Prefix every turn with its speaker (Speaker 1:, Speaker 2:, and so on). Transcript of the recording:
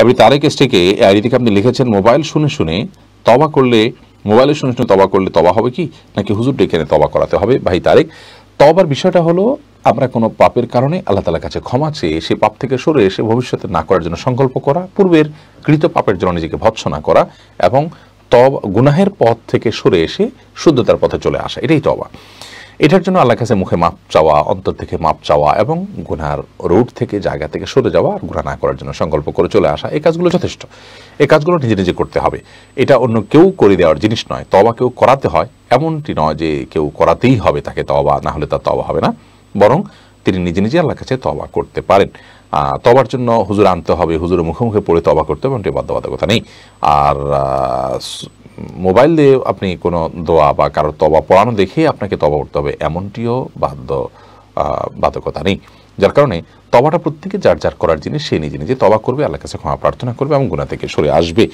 Speaker 1: এবারে তারেক এসটিকে আইডিতে আপনি লিখেছেন মোবাইল শুনে শুনে তবা করলে মোবাইলে শুনে শুনে তবা করলে তবা হবে কি নাকি হুজুর ডেকে এনে তবা করাতে হবে ভাই তারেক তবার বিষয়টা হলো আমরা কোনো পাপের কারণে আল্লাহ তালার কাছে ক্ষমা চেয়ে সে পাপ থেকে সরে এসে ভবিষ্যতে না করার জন্য সংকল্প করা পূর্বের কৃত পাপের জন্য নিজেকে ভৎসনা করা এবং তব গুনাহের পথ থেকে সরে এসে শুদ্ধতার পথে চলে আসা এটাই তবা এটার জন্য আল্লাহ কাছে মুখে মাপ চাওয়া অন্তর থেকে মাপ চাওয়া এবং গুনার রুট থেকে জায়গা থেকে সরে যাওয়া আর গুণা না করার জন্য সংকল্প করে চলে আসা এই কাজগুলো যথেষ্ট এই কাজগুলো নিজে নিজে করতে হবে এটা অন্য কেউ করে দেওয়ার জিনিস নয় তবা কেউ করাতে হয় এমনটি নয় যে কেউ করাতেই হবে তাকে তবা না হলে তার তবা হবে না বরং তিনি নিজে নিজে আল্লাহ কাছে তবা করতে পারেন তবার জন্য হুজুর আনতে হবে হুজুর মুখে মুখে পড়ে তবা করতে হবে এমনটি বাধ্যবাধকতা নেই আর মোবাইল দিয়ে আপনি কোনো দোয়া বা কারোর তবা পড়ানো দেখেই আপনাকে তবা উঠতে হবে এমনটিও বাধ্য বাধকতা নেই যার কারণে তবাটা প্রত্যেকে যার যার করার জিনিস সে নিজে নিজে তবা করবে আল্লাহ কাছে ক্ষমা প্রার্থনা করবে এবং গুণা থেকে সরে আসবে